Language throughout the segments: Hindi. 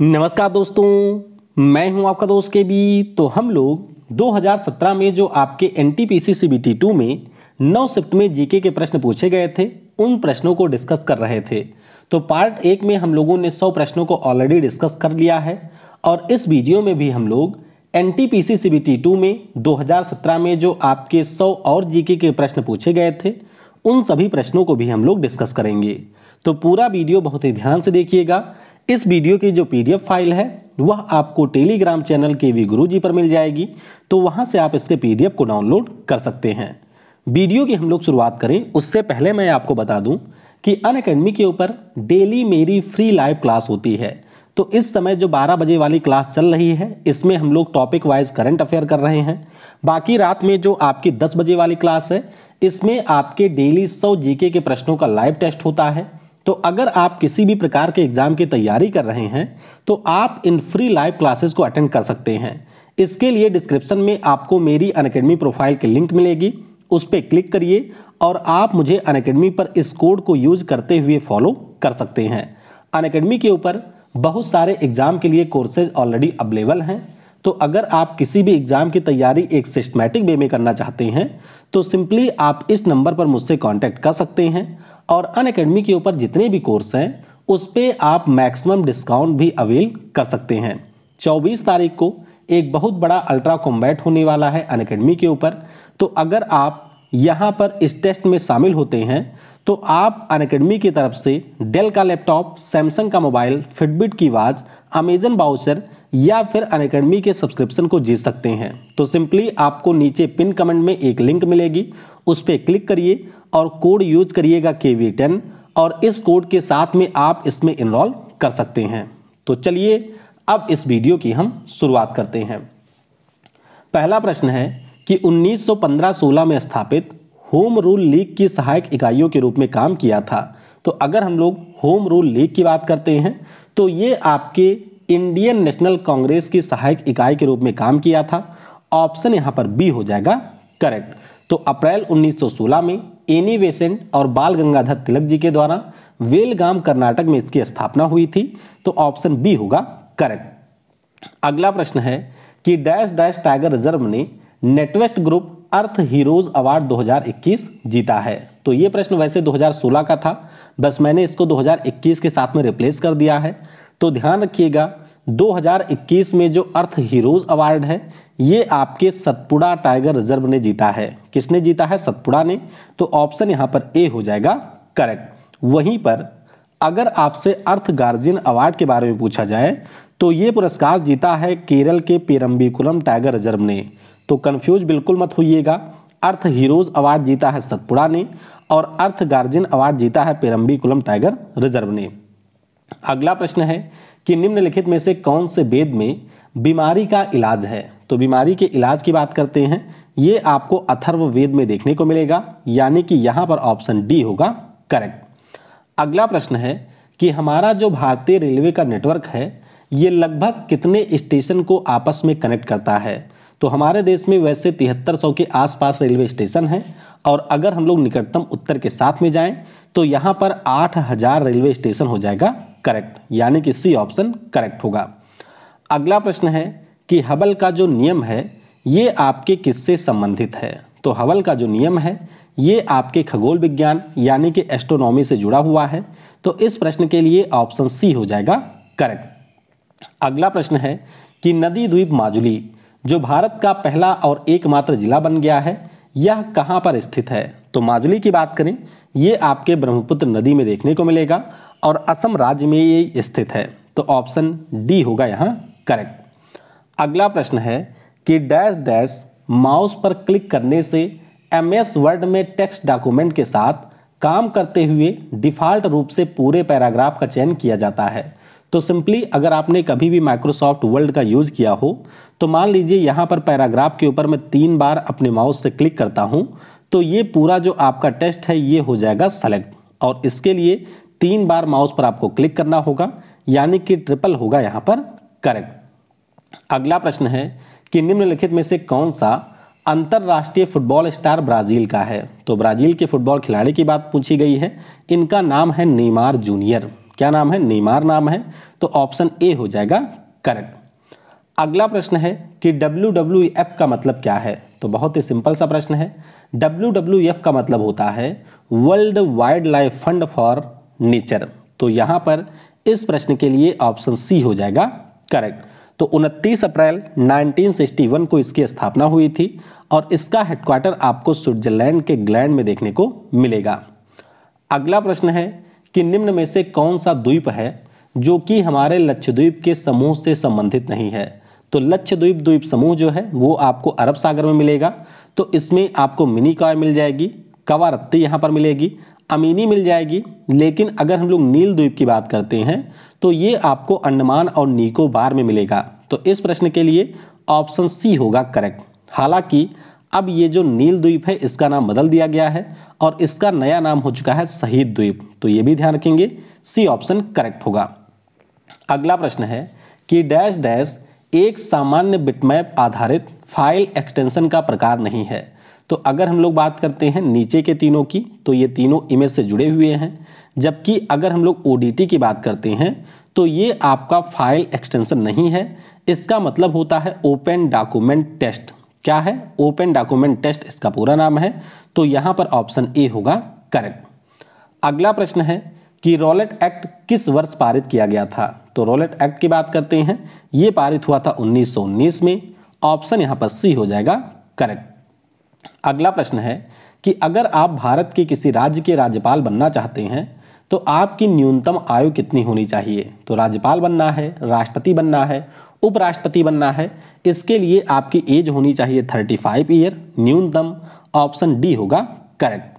नमस्कार दोस्तों मैं हूं आपका दोस्त के बी तो हम लोग 2017 में जो आपके N T P C C two में नौ शिफ्ट में जीके के प्रश्न पूछे गए थे उन प्रश्नों को डिस्कस कर रहे थे तो पार्ट एक में हम लोगों ने 100 प्रश्नों को ऑलरेडी डिस्कस कर लिया है और इस वीडियो में भी हम लोग N T P C two में 2017 में जो आपके 100 और जीके के प्रश्न पूछे गए थे उन सभी प्रश्नों को भी हम लोग डिस्कस करेंगे तो पूरा वीडियो बहुत ही ध्यान से देखिएगा इस वीडियो की जो पीडीएफ फाइल है वह आपको टेलीग्राम चैनल के वी गुरु जी पर मिल जाएगी तो वहाँ से आप इसके पीडीएफ को डाउनलोड कर सकते हैं वीडियो की हम लोग शुरुआत करें उससे पहले मैं आपको बता दूं कि अन अकेडमी के ऊपर डेली मेरी फ्री लाइव क्लास होती है तो इस समय जो 12 बजे वाली क्लास चल रही है इसमें हम लोग टॉपिक वाइज करंट अफेयर कर रहे हैं बाकी रात में जो आपकी 10 बजे वाली क्लास है इसमें आपके डेली 100 जीके के प्रश्नों का लाइव टेस्ट होता है तो अगर आप किसी भी प्रकार के एग्ज़ाम की तैयारी कर रहे हैं तो आप इन फ्री लाइव क्लासेस को अटेंड कर सकते हैं इसके लिए डिस्क्रिप्शन में आपको मेरी अनकेडमी प्रोफाइल की लिंक मिलेगी उस पर क्लिक करिए और आप मुझे अनकेडमी पर इस कोड को यूज करते हुए फॉलो कर सकते हैं अनकेडमी के ऊपर बहुत सारे एग्ज़ाम के लिए कोर्सेज ऑलरेडी अवेलेबल हैं तो अगर आप किसी भी एग्ज़ाम की तैयारी एक सिस्टमेटिक वे में करना चाहते हैं तो सिंपली आप इस नंबर पर मुझसे कॉन्टैक्ट कर सकते हैं और अन अकेडमी के ऊपर जितने भी कोर्स हैं उस पर आप मैक्सिमम डिस्काउंट भी अवेल कर सकते हैं चौबीस तारीख को एक बहुत बड़ा अल्ट्रा कॉम्बैट होने वाला है अन अकेडमी के ऊपर तो अगर आप यहाँ पर इस टेस्ट में शामिल होते हैं तो आप अन अकेडमी की तरफ से डेल का लैपटॉप सैमसंग का मोबाइल फिटबिट की वाच अमेजन बाउचर या फिर अन अकेडमी के सब्सक्रिप्शन को जीत सकते हैं तो सिंपली आपको नीचे पिन कमेंट में एक लिंक मिलेगी उस पर क्लिक करिए और कोड यूज करिएगा के वी टेन और इस कोड के साथ में आप इसमें इनरोल कर सकते हैं तो चलिए अब इस वीडियो की हम शुरुआत करते हैं पहला प्रश्न है कि 1915-16 में स्थापित होम रूल लीग की सहायक इकाइयों के रूप में काम किया था तो अगर हम लोग होम रूल लीग की बात करते हैं तो ये आपके इंडियन नेशनल कांग्रेस की सहायक इकाई के रूप में काम किया था ऑप्शन यहाँ पर बी हो जाएगा करेक्ट तो अप्रैल 1916 में एनी बेसेंट और बाल गंगाधर तिलक जी के द्वारा वेलगाम कर्नाटक में इसकी स्थापना हुई थी तो ऑप्शन बी होगा करेक्ट अगला प्रश्न है कि डैश डैश टाइगर रिजर्व ने NatWest group earth heroes award 2021 जीता है तो ये प्रश्न वैसे 2016 का था बस मैंने इसको 2021 के साथ में रिप्लेस कर दिया है तो ध्यान रखिएगा 2021 में जो अर्थ हीरोज अवार्ड है ये आपके सतपुड़ा टाइगर रिजर्व ने जीता है किसने जीता है सतपुड़ा ने तो ऑप्शन यहां पर ए हो जाएगा करेक्ट वहीं पर अगर आपसे अर्थ गार्जियन अवार्ड के बारे में पूछा जाए तो ये पुरस्कार जीता है केरल के पेरम्बिकुलम टाइगर रिजर्व ने तो कन्फ्यूज बिल्कुल मत होइएगा अर्थ हीरोज अवार्ड जीता है सतपुड़ा ने और अर्थ गार्जियन अवार्ड जीता है पेरम्बिकुलम टाइगर रिजर्व ने अगला प्रश्न है कि निम्नलिखित में से कौन से वेद में बीमारी का इलाज है तो बीमारी के इलाज की बात करते हैं ये आपको अथर्व वेद में देखने को मिलेगा यानी कि यहाँ पर ऑप्शन डी होगा करेक्ट अगला प्रश्न है कि हमारा जो भारतीय रेलवे का नेटवर्क है ये लगभग कितने स्टेशन को आपस में कनेक्ट करता है तो हमारे देश में वैसे तिहत्तर सौ के आसपास रेलवे स्टेशन हैं और अगर हम लोग निकटतम उत्तर के साथ में जाएं तो यहाँ पर आठ हजार रेलवे स्टेशन हो जाएगा करेक्ट यानी कि सी ऑप्शन करेक्ट होगा अगला प्रश्न है कि हबल का जो नियम है ये आपके किससे संबंधित है तो हबल का जो नियम है ये आपके खगोल विज्ञान यानी कि एस्ट्रोनॉमी से जुड़ा हुआ है तो इस प्रश्न के लिए ऑप्शन सी हो जाएगा करेक्ट अगला प्रश्न है कि नदी द्वीप माजुली जो भारत का पहला और एकमात्र जिला बन गया है यह कहाँ पर स्थित है तो माजुली की बात करें यह आपके ब्रह्मपुत्र नदी में देखने को मिलेगा और असम राज्य में ये स्थित है तो ऑप्शन डी होगा यहाँ करेक्ट अगला प्रश्न है कि डैश डैश माउस पर क्लिक करने से एम एस वर्ड में टेक्स्ट डॉक्यूमेंट के साथ काम करते हुए डिफ़ॉल्ट रूप से पूरे पैराग्राफ का चयन किया जाता है तो सिंपली अगर आपने कभी भी माइक्रोसॉफ्ट वर्ल्ड का यूज़ किया हो तो मान लीजिए यहाँ पर पैराग्राफ के ऊपर मैं तीन बार अपने माउस से क्लिक करता हूँ तो ये पूरा जो आपका टेस्ट है ये हो जाएगा सेलेक्ट और इसके लिए तीन बार माउस पर आपको क्लिक करना होगा यानी कि ट्रिपल होगा यहाँ पर करेक्ट अगला प्रश्न है कि निम्नलिखित में से कौन सा अंतर्राष्ट्रीय फुटबॉल स्टार ब्राजील का है तो ब्राजील के फुटबॉल खिलाड़ी की बात पूछी गई है इनका नाम है नेमार जूनियर क्या नाम है नेमार नाम है तो ऑप्शन ए हो जाएगा करेक्ट अगला प्रश्न है कि डब्ल्यू का मतलब क्या है तो बहुत ही सिंपल सा प्रश्न है डब्ल्यू का मतलब होता है world wildlife fund for nature तो यहां पर इस प्रश्न के लिए ऑप्शन सी हो जाएगा करेक्ट तो 29 अप्रैल 1961 को इसकी स्थापना हुई थी और इसका हेडक्वार्टर आपको स्विट्जरलैंड के ग्लैंड में देखने को मिलेगा अगला प्रश्न है कि निम्न में से कौन सा द्वीप है जो कि हमारे लक्षद्वीप के समूह से संबंधित नहीं है तो लक्षद्वीप द्वीप समूह जो है वो आपको अरब सागर में मिलेगा तो इसमें आपको मिनी कॉय मिल जाएगी कवारत्ती यहाँ पर मिलेगी अमीनी मिल जाएगी लेकिन अगर हम लोग नील द्वीप की बात करते हैं तो ये आपको अंडमान और निकोबार में मिलेगा तो इस प्रश्न के लिए ऑप्शन सी होगा करेक्ट हालांकि अब ये जो नील द्वीप है इसका नाम बदल दिया गया है और इसका नया नाम हो चुका है शहीद द्वीप तो ये भी ध्यान रखेंगे सी ऑप्शन करेक्ट होगा अगला प्रश्न है कि डैश डैश एक सामान्य बिटमैप आधारित फाइल एक्सटेंशन का प्रकार नहीं है तो अगर हम लोग बात करते हैं नीचे के तीनों की तो ये तीनों इमेज से जुड़े हुए हैं जबकि अगर हम लोग ओ की बात करते हैं तो ये आपका फाइल एक्सटेंशन नहीं है इसका मतलब होता है ओपन डॉक्यूमेंट टेस्ट क्या है ओपन डॉक्यूमेंट टेस्ट इसका पूरा नाम है तो यहाँ पर ऑप्शन ए होगा करेक्ट अगला प्रश्न है कि रोलेट एक्ट किस वर्ष पारित किया गया था तो रोलेट एक्ट की बात करते हैं ये पारित हुआ था 1919 में ऑप्शन यहाँ पर सी हो जाएगा करेक्ट अगला प्रश्न है कि अगर आप भारत के किसी राज्य के राज्यपाल बनना चाहते हैं तो आपकी न्यूनतम आयु कितनी होनी चाहिए तो राज्यपाल बनना है राष्ट्रपति बनना है उपराष्ट्रपति बनना है इसके लिए आपकी एज होनी चाहिए थर्टी फाइव ईयर न्यूनतम ऑप्शन डी होगा करेक्ट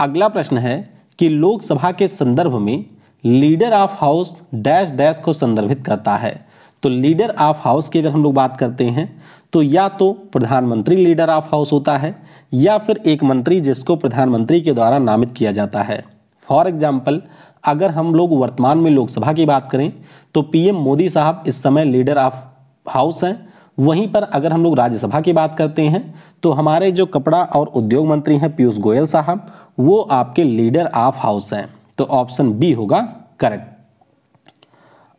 अगला प्रश्न है कि लोकसभा के संदर्भ में leader of house dash dash को संदर्भित करता है तो लीडर ऑफ हाउस की अगर हम लोग बात करते हैं तो या तो प्रधानमंत्री लीडर ऑफ हाउस होता है या फिर एक मंत्री जिसको प्रधानमंत्री के द्वारा नामित किया जाता है फॉर एग्जाम्पल अगर हम लोग वर्तमान में लोकसभा की बात करें तो पीएम मोदी साहब इस समय लीडर ऑफ हाउस हैं वहीं पर अगर हम लोग राज्यसभा की बात करते हैं तो हमारे जो कपड़ा और उद्योग मंत्री हैं पीयूष गोयल साहब वो आपके लीडर ऑफ हाउस हैं तो ऑप्शन बी होगा करेक्ट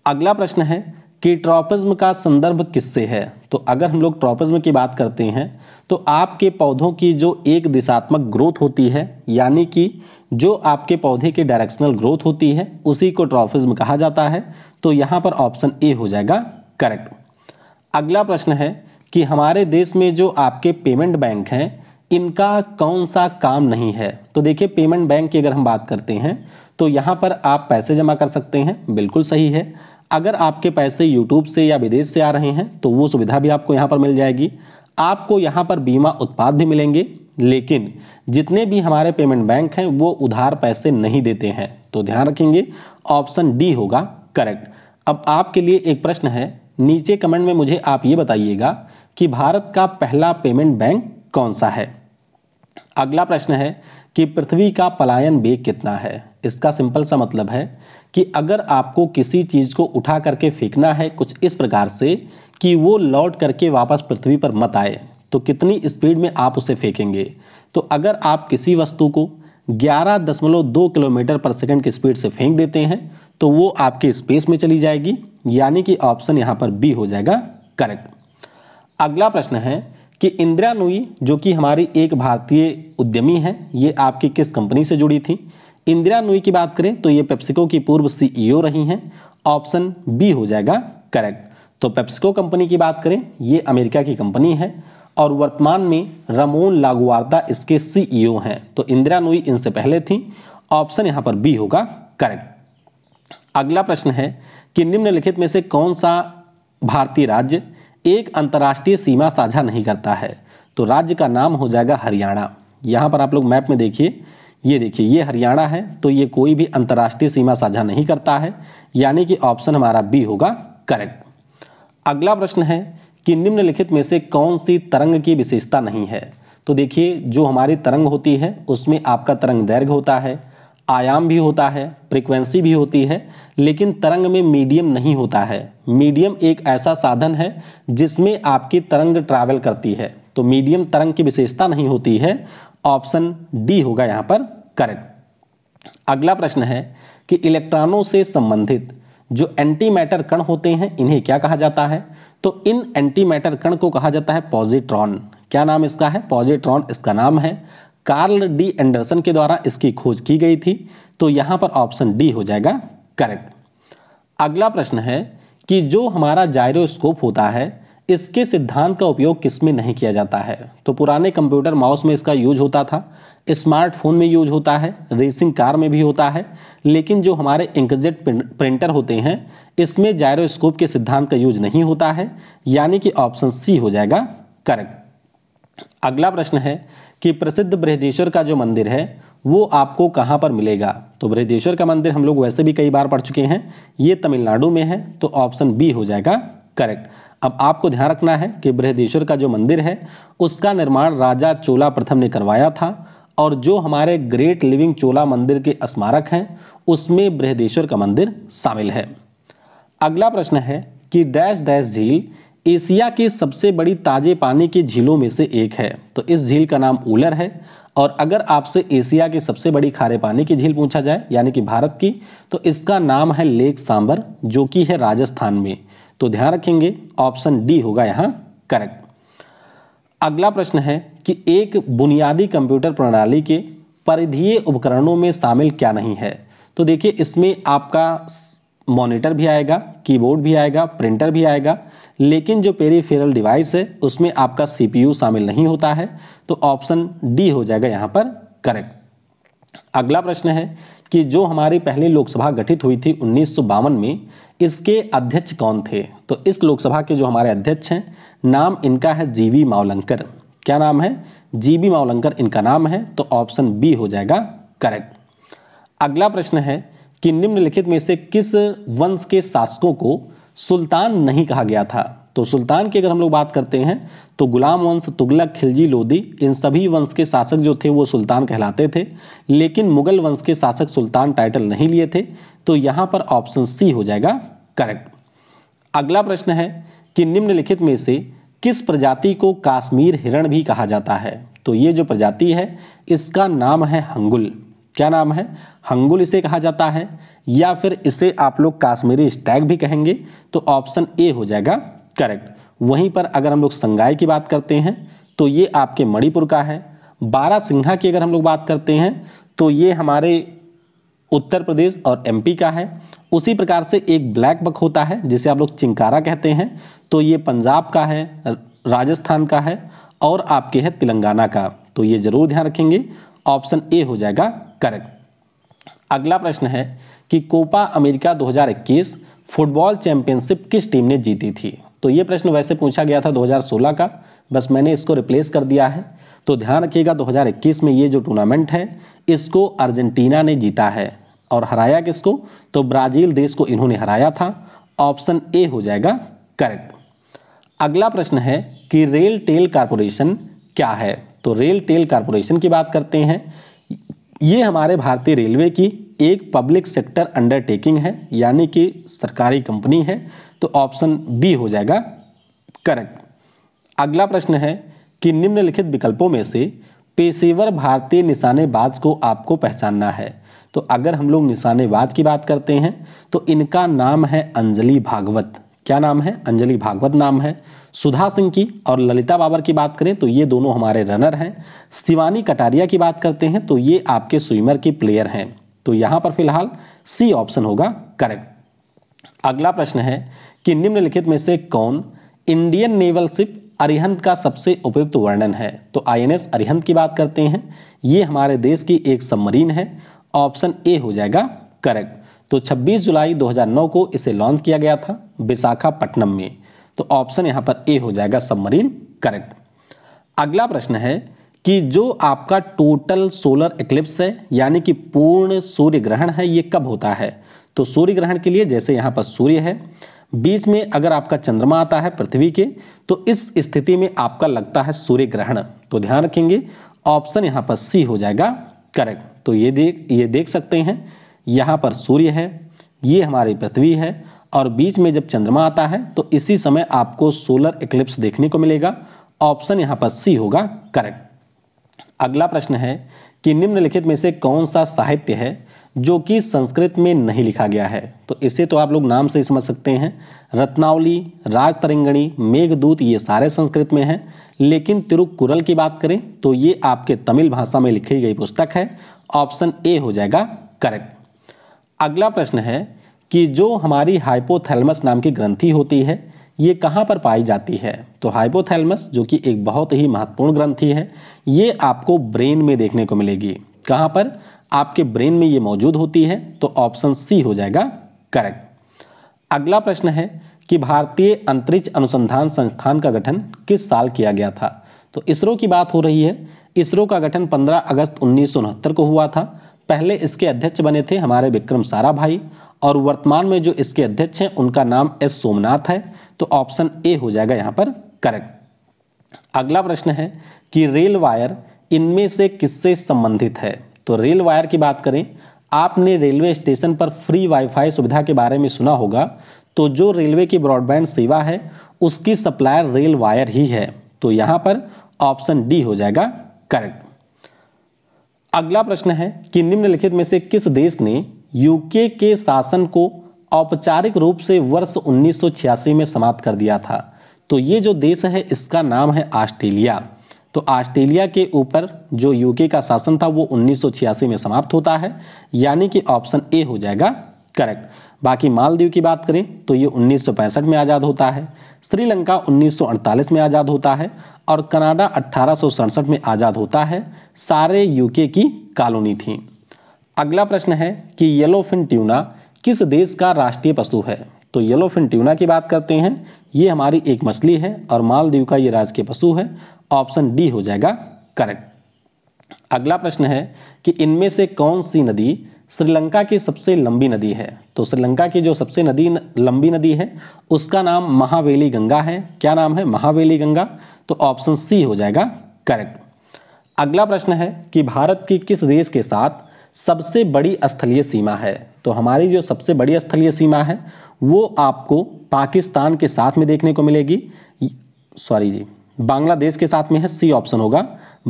अगला प्रश्न है कि ट्रॉपिज्म का संदर्भ किससे है तो अगर हम लोग ट्रॉपिज्म की बात करते हैं तो आपके पौधों की जो एक दिशात्मक ग्रोथ होती है यानी कि जो आपके पौधे की डायरेक्शनल ग्रोथ होती है उसी को ट्रॉपिज्म कहा जाता है तो यहाँ पर ऑप्शन ए हो जाएगा करेक्ट अगला प्रश्न है कि हमारे देश में जो आपके पेमेंट बैंक हैं इनका कौन सा काम नहीं है तो देखिए पेमेंट बैंक की अगर हम बात करते हैं तो यहाँ पर आप पैसे जमा कर सकते हैं बिल्कुल सही है अगर आपके पैसे यूट्यूब से या विदेश से आ रहे हैं तो वो सुविधा भी आपको यहाँ पर मिल जाएगी आपको यहाँ पर बीमा उत्पाद भी मिलेंगे लेकिन जितने भी हमारे पेमेंट बैंक हैं वो उधार पैसे नहीं देते हैं तो ध्यान रखेंगे ऑप्शन डी होगा करेक्ट अब आपके लिए एक प्रश्न है नीचे कमेंट में मुझे आप ये बताइएगा कि भारत का पहला पेमेंट बैंक कौन सा है अगला प्रश्न है कि पृथ्वी का पलायन वेग कितना है इसका सिंपल सा मतलब है कि अगर आपको किसी चीज़ को उठा करके फेंकना है कुछ इस प्रकार से कि वो लौट करके वापस पृथ्वी पर मत आए तो कितनी स्पीड में आप उसे फेंकेंगे तो अगर आप किसी वस्तु को 11.2 किलोमीटर पर सेकंड की स्पीड से फेंक देते हैं तो वो आपके स्पेस में चली जाएगी यानी कि ऑप्शन यहाँ पर बी हो जाएगा करेक्ट अगला प्रश्न है कि इंदिरा नुई जो कि हमारी एक भारतीय उद्यमी है ये आपकी किस कंपनी से जुड़ी थी इंदिरा नुई की बात करें तो ये पेप्सिको की पूर्व सीईओ e रही हैं ऑप्शन बी हो जाएगा करेक्ट तो पेप्सिको कंपनी की बात करें ये अमेरिका की कंपनी है और वर्तमान में रमोन लागुवार्ता इसके सीईओ e हैं तो इंदिरा नुई इनसे पहले थी ऑप्शन यहां पर बी होगा करेक्ट अगला प्रश्न है कि निम्नलिखित में से कौन सा भारतीय राज्य एक अंतर्राष्ट्रीय सीमा साझा नहीं करता है तो राज्य का नाम हो जाएगा हरियाणा यहां पर आप लोग मैप में देखिए ये देखिए ये हरियाणा है तो ये कोई भी अंतर्राष्ट्रीय सीमा साझा नहीं करता है यानी कि ऑप्शन हमारा बी होगा करेक्ट अगला प्रश्न है कि निम्नलिखित में से कौन सी तरंग की विशेषता नहीं है तो देखिए जो हमारी तरंग होती है उसमें आपका तरंग दैर्घ्य होता है आयाम भी होता है फ्रिक्वेंसी भी होती है लेकिन तरंग में मीडियम नहीं होता है मीडियम एक ऐसा साधन है जिसमें आपकी तरंग ट्रैवल करती है तो मीडियम तरंग की विशेषता नहीं होती है ऑप्शन डी होगा यहां पर करेक्ट अगला प्रश्न है कि इलेक्ट्रॉनों से संबंधित जो एंटी मैटर कण होते हैं इन्हें क्या कहा जाता है तो इन एंटी मैटर कण को कहा जाता है पॉजिट्रॉन क्या नाम इसका है पॉजिट्रॉन इसका नाम है कार्ल डी एंडरसन के द्वारा इसकी खोज की गई थी तो यहां पर ऑप्शन डी हो जाएगा करेक्ट अगला प्रश्न है कि जो हमारा जायरोस्कोप होता है इसके सिद्धांत का उपयोग किसमें नहीं किया जाता है तो पुराने कंप्यूटर माउस में इसका यूज होता था स्मार्टफोन में यूज होता है रेसिंग कार में भी होता है लेकिन जो हमारे इंकजेट प्रिंटर होते हैं इसमें जायरोस्कोप के सिद्धांत का यूज नहीं होता है यानी कि ऑप्शन सी हो जाएगा करेक्ट अगला प्रश्न है कि प्रसिद्ध बृहदेश्वर का जो मंदिर है वो आपको कहाँ पर मिलेगा तो बृहदेश्वर का मंदिर हम लोग वैसे भी कई बार पढ़ चुके हैं ये तमिलनाडु में है तो ऑप्शन बी हो जाएगा करेक्ट अब आपको ध्यान रखना है कि बृहदेश्वर का जो मंदिर है उसका निर्माण राजा चोला प्रथम ने करवाया था और जो हमारे ग्रेट लिविंग चोला मंदिर के स्मारक हैं उसमें बृहदेश्वर का मंदिर शामिल है अगला प्रश्न है कि डैश डैश झील एशिया की सबसे बड़ी ताजे पानी की झीलों में से एक है तो इस झील का नाम उलर है और अगर आपसे एशिया की सबसे बड़ी खारे पानी की झील पूछा जाए यानी कि भारत की तो इसका नाम है लेक सांबर जो कि है राजस्थान में तो ध्यान रखेंगे ऑप्शन डी होगा यहां करेक्ट अगला प्रश्न है कि एक बुनियादी कंप्यूटर प्रणाली के परिधीय उपकरणों में शामिल क्या नहीं है तो देखिए इसमें आपका मॉनिटर भी आएगा कीबोर्ड भी आएगा प्रिंटर भी आएगा लेकिन जो पेरीफेरल डिवाइस है उसमें आपका सीपीयू शामिल नहीं होता है तो ऑप्शन डी हो जाएगा यहां पर करेक्ट अगला प्रश्न है कि जो हमारी पहली लोकसभा गठित हुई थी उन्नीस में इसके अध्यक्ष कौन थे तो इस लोकसभा के जो हमारे अध्यक्ष हैं नाम इनका है जीवी मावलंकर क्या नाम है जीवी मावलंकर इनका नाम है तो ऑप्शन बी हो जाएगा करेक्ट अगला प्रश्न है कि निम्नलिखित में से किस वंश के शासकों को सुल्तान नहीं कहा गया था तो सुल्तान की अगर हम लोग बात करते हैं तो गुलाम वंश तुगलक खिलजी लोदी इन सभी वंश के शासक जो थे वो सुल्तान कहलाते थे लेकिन मुगल वंश के शासक सुल्तान टाइटल नहीं लिए थे तो यहाँ पर ऑप्शन सी हो जाएगा करेक्ट अगला प्रश्न है कि निम्नलिखित में से किस प्रजाति को काश्मीर हिरण भी कहा जाता है तो ये जो प्रजाति है इसका नाम है हंगुल क्या नाम है हंगुल इसे कहा जाता है या फिर इसे आप लोग काश्मीरी स्टैग भी कहेंगे तो ऑप्शन ए हो जाएगा करेक्ट वहीं पर अगर हम लोग संगाई की बात करते हैं तो ये आपके मणिपुर का है बारा सिंघा की अगर हम लोग बात करते हैं तो ये हमारे उत्तर प्रदेश और एमपी का है उसी प्रकार से एक ब्लैक बक होता है जिसे आप लोग चिंकारा कहते हैं तो ये पंजाब का है राजस्थान का है और आपके है तेलंगाना का तो ये जरूर ध्यान रखेंगे ऑप्शन ए हो जाएगा करेक्ट अगला प्रश्न है कि कोपा अमेरिका 2021 फुटबॉल चैंपियनशिप किस टीम ने जीती थी तो ये प्रश्न वैसे पूछा गया था 2016 का बस मैंने इसको रिप्लेस कर दिया है तो ध्यान रखिएगा 2021 में ये जो टूर्नामेंट है इसको अर्जेंटीना ने जीता है और हराया किसको तो ब्राज़ील देश को इन्होंने हराया था ऑप्शन ए हो जाएगा करेक्ट अगला प्रश्न है कि रेल टेल कारपोरेशन क्या है तो रेल टेल कारपोरेशन की बात करते हैं ये हमारे भारतीय रेलवे की एक पब्लिक सेक्टर अंडरटेकिंग है यानी कि सरकारी कंपनी है तो ऑप्शन बी हो जाएगा करेक्ट अगला प्रश्न है कि निम्नलिखित विकल्पों में से पेशेवर भारतीय निशानेबाज को आपको पहचानना है तो अगर हम लोग निशानेबाज की बात करते हैं तो इनका नाम है अंजलि भागवत क्या नाम है अंजलि भागवत नाम है सुधा सिंह की और ललिता बाबर की बात करें तो ये दोनों हमारे रनर हैं शिवानी कटारिया की बात करते हैं तो ये आपके स्विमर की प्लेयर हैं तो यहाँ पर फिलहाल सी ऑप्शन होगा करेक्ट अगला प्रश्न है कि निम्नलिखित में से कौन इंडियन नेवल शिप अरिहंत का सबसे उपयुक्त वर्णन है तो आईएनएस अरिहंत की बात करते हैं ये हमारे देश की एक सबमरीन है ऑप्शन ए हो जाएगा करेक्ट तो 26 जुलाई 2009 को इसे लॉन्च किया गया था विशाखापट्टनम में तो ऑप्शन यहां पर ए हो जाएगा सबमरीन करेक्ट अगला प्रश्न है कि जो आपका टोटल सोलर इक्लिप्स है यानी कि पूर्ण सूर्य ग्रहण है ये कब होता है तो सूर्य ग्रहण के लिए जैसे यहाँ पर सूर्य है बीच में अगर आपका चंद्रमा आता है पृथ्वी के तो इस स्थिति में आपका लगता है सूर्य ग्रहण तो ध्यान रखेंगे ऑप्शन यहां पर सी हो जाएगा करेक्ट तो ये देख ये देख सकते हैं यहाँ पर सूर्य है ये हमारी पृथ्वी है और बीच में जब चंद्रमा आता है तो इसी समय आपको सोलर इक्लिप्स देखने को मिलेगा ऑप्शन यहाँ पर सी होगा करेक्ट अगला प्रश्न है कि निम्नलिखित में से कौन सा साहित्य है जो कि संस्कृत में नहीं लिखा गया है तो इसे तो आप लोग नाम से ही समझ सकते हैं रत्नावली राजतरंगणी मेघदूत ये सारे संस्कृत में हैं लेकिन तिरुकुरल की बात करें तो ये आपके तमिल भाषा में लिखी गई पुस्तक है ऑप्शन ए हो जाएगा करेक्ट अगला प्रश्न है कि जो हमारी हाइपोथैलमस नाम की ग्रंथि होती है ये कहाँ पर पाई जाती है तो हाइपोथैलमस जो कि एक बहुत ही महत्वपूर्ण ग्रंथि है ये आपको ब्रेन में देखने को मिलेगी कहाँ पर आपके ब्रेन में ये मौजूद होती है तो ऑप्शन सी हो जाएगा करेक्ट अगला प्रश्न है कि भारतीय अंतरिक्ष अनुसंधान संस्थान का गठन किस साल किया गया था तो इसरो की बात हो रही है इसरो का गठन 15 अगस्त उन्नीस को हुआ था पहले इसके अध्यक्ष बने थे हमारे विक्रम साराभाई और वर्तमान में जो इसके अध्यक्ष हैं उनका नाम एस सोमनाथ है तो ऑप्शन ए हो जाएगा यहाँ पर करेक्ट अगला प्रश्न है कि रेल वायर इनमें से किससे संबंधित है तो रेल वायर की बात करें आपने रेलवे स्टेशन पर फ्री वाईफाई सुविधा के बारे में सुना होगा तो जो रेलवे की ब्रॉडबैंड सेवा है उसकी सप्लायर रेल वायर ही है तो यहाँ पर ऑप्शन डी हो जाएगा करेक्ट अगला प्रश्न है कि निम्नलिखित में से किस देश ने यूके के शासन को औपचारिक रूप से वर्ष 1986 में समाप्त कर दिया था तो ये जो देश है इसका नाम है ऑस्ट्रेलिया तो ऑस्ट्रेलिया के ऊपर जो यूके का शासन था वो 1986 में समाप्त होता है यानी कि ऑप्शन ए हो जाएगा करेक्ट बाकी मालदीव की बात करें तो ये 1965 में आज़ाद होता है श्रीलंका 1948 में आज़ाद होता है और कनाडा अट्ठारह में आज़ाद होता है सारे यूके की कॉलोनी थी अगला प्रश्न है कि येलोफिन ट्यूना किस देश का राष्ट्रीय पशु है तो येलोफिन ट्यूना की बात करते हैं ये हमारी एक मछली है और मालदीव का ये राजकीय पशु है ऑप्शन डी हो जाएगा करेक्ट अगला प्रश्न है कि इनमें से कौन सी नदी श्रीलंका की सबसे लंबी नदी है तो श्रीलंका की जो सबसे नदी लंबी नदी है उसका नाम महावेली गंगा है क्या नाम है महावेली गंगा तो ऑप्शन सी हो जाएगा करेक्ट अगला प्रश्न है कि भारत की किस देश के साथ सबसे बड़ी स्थलीय सीमा है तो हमारी जो सबसे बड़ी स्थलीय सीमा है वो आपको पाकिस्तान के साथ में देखने को मिलेगी सॉरी जी बांग्लादेश के साथ में है सी ऑप्शन होगा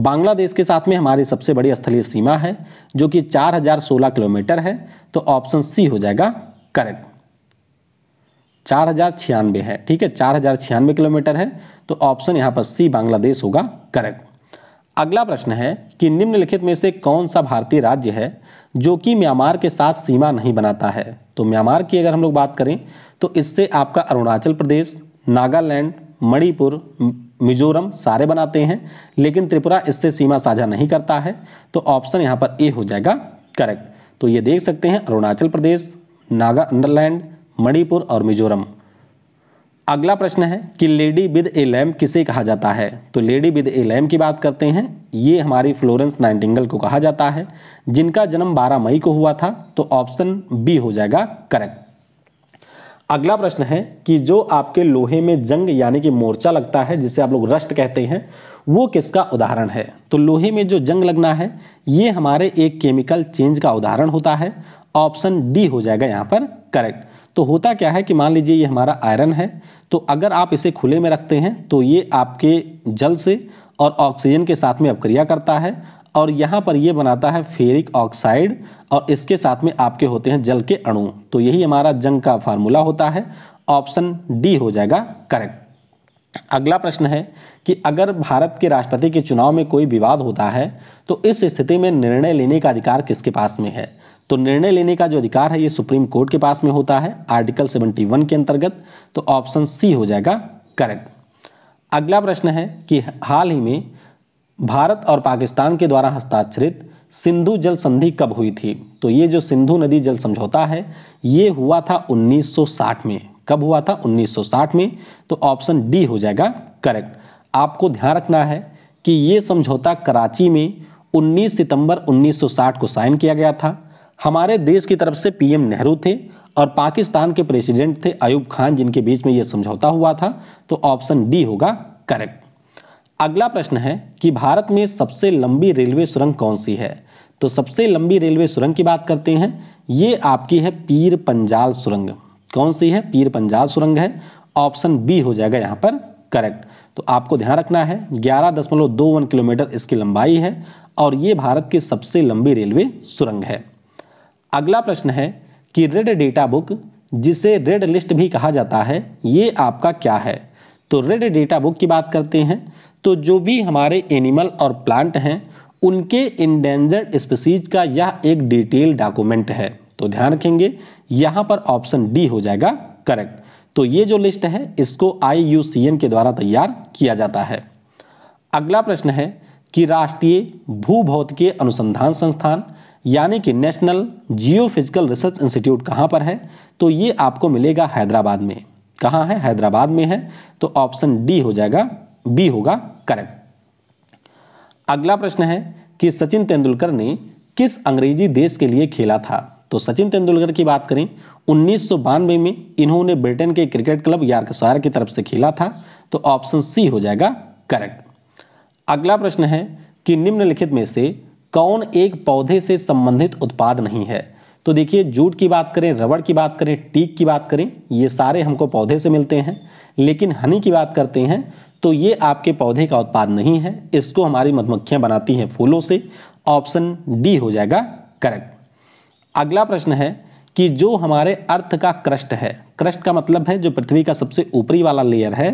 बांग्लादेश के साथ में हमारी सबसे बड़ी स्थलीय सीमा है जो कि 4016 किलोमीटर है तो ऑप्शन सी हो जाएगा करेक्ट चार हजार छियानवे है ठीक है चार हजार छियानवे किलोमीटर है तो ऑप्शन यहाँ पर सी बांग्लादेश होगा करेक्ट अगला प्रश्न है कि निम्नलिखित में से कौन सा भारतीय राज्य है जो कि म्यांमार के साथ सीमा नहीं बनाता है तो म्यांमार की अगर हम लोग बात करें तो इससे आपका अरुणाचल प्रदेश नागालैंड मणिपुर मिजोरम सारे बनाते हैं लेकिन त्रिपुरा इससे सीमा साझा नहीं करता है तो ऑप्शन यहाँ पर ए हो जाएगा करेक्ट तो ये देख सकते हैं अरुणाचल प्रदेश नागालैंड मणिपुर और मिजोरम अगला प्रश्न है कि लेडी विद ए लैम्प किसे कहा जाता है तो लेडी विद ए लैम्प की बात करते हैं ये हमारी फ्लोरेंस नाइटिंगल को कहा जाता है जिनका जन्म 12 मई को हुआ था तो ऑप्शन बी हो जाएगा करेक्ट अगला प्रश्न है कि जो आपके लोहे में जंग यानी कि मोर्चा लगता है जिसे आप लोग रष्ट कहते हैं वो किसका उदाहरण है तो लोहे में जो जंग लगना है ये हमारे एक केमिकल चेंज का उदाहरण होता है ऑप्शन डी हो जाएगा यहाँ पर करेक्ट तो होता क्या है कि मान लीजिए ये हमारा आयरन है तो अगर आप इसे खुले में रखते हैं तो ये आपके जल से और ऑक्सीजन के साथ में अपक्रिया करता है और यहाँ पर ये बनाता है फेरिक ऑक्साइड और इसके साथ में आपके होते हैं जल के अणु तो यही हमारा जंग का फार्मूला होता है ऑप्शन डी हो जाएगा करेक्ट अगला प्रश्न है कि अगर भारत के राष्ट्रपति के चुनाव में कोई विवाद होता है तो इस स्थिति में निर्णय लेने का अधिकार किसके पास में है तो निर्णय लेने का जो अधिकार है ये सुप्रीम कोर्ट के पास में होता है आर्टिकल 71 के अंतर्गत तो ऑप्शन सी हो जाएगा करेक्ट अगला प्रश्न है कि हाल ही में भारत और पाकिस्तान के द्वारा हस्ताक्षरित सिंधु जल संधि कब हुई थी तो ये जो सिंधु नदी जल समझौता है ये हुआ था 1960 में कब हुआ था 1960 में तो ऑप्शन डी हो जाएगा करेक्ट आपको ध्यान रखना है कि ये समझौता कराची में 19 सितंबर 1960 को साइन किया गया था हमारे देश की तरफ से पीएम नेहरू थे और पाकिस्तान के प्रेसिडेंट थे अयूब खान जिनके बीच में यह समझौता हुआ था तो ऑप्शन डी होगा करेक्ट अगला प्रश्न है कि भारत में सबसे लंबी रेलवे सुरंग कौन सी है तो सबसे लंबी रेलवे सुरंग की बात करते हैं ये आपकी है पीर पंजाल सुरंग कौन सी है पीर पंजाल सुरंग है ऑप्शन बी हो जाएगा यहाँ पर करेक्ट तो आपको ध्यान रखना है ग्यारह दशमलव दो वन किलोमीटर इसकी लंबाई है और ये भारत की सबसे लंबी रेलवे सुरंग है अगला प्रश्न है कि रेड डेटा बुक जिसे रेड लिस्ट भी कहा जाता है ये आपका क्या है तो रेड डेटा बुक की बात करते हैं तो जो भी हमारे एनिमल और प्लांट हैं उनके इंडेंजर्ड स्पीसीज का यह एक डिटेल डॉक्यूमेंट है तो ध्यान रखेंगे यहाँ पर ऑप्शन डी हो जाएगा करेक्ट तो ये जो लिस्ट है इसको आई के द्वारा तैयार किया जाता है अगला प्रश्न है कि राष्ट्रीय भूभौतिकीय अनुसंधान संस्थान यानी कि national geophysical research institute कहाँ पर है तो ये आपको मिलेगा हैदराबाद में कहाँ है हैदराबाद में है तो ऑप्शन डी हो जाएगा बी होगा करेक्ट अगला प्रश्न है कि सचिन तेंदुलकर ने किस अंग्रेजी देश के लिए खेला था तो सचिन तेंदुलकर की बात करें उन्नीस में इन्होंने ब्रिटेन के क्रिकेट क्लब यार्कशायर की तरफ से खेला था तो ऑप्शन सी हो जाएगा करेक्ट अगला प्रश्न है कि निम्नलिखित में से कौन एक पौधे से संबंधित उत्पाद नहीं है तो देखिए जूट की बात करें रबड़ की बात करें टीक की बात करें ये सारे हमको पौधे से मिलते हैं लेकिन हनी की बात करते हैं तो ये आपके पौधे का उत्पाद नहीं है इसको हमारी मधुमक्खियां बनाती हैं फूलों से ऑप्शन डी हो जाएगा करेक्ट अगला प्रश्न है कि जो हमारे अर्थ का क्रष्ट है क्रष्ट का मतलब है जो पृथ्वी का सबसे ऊपरी वाला लेयर है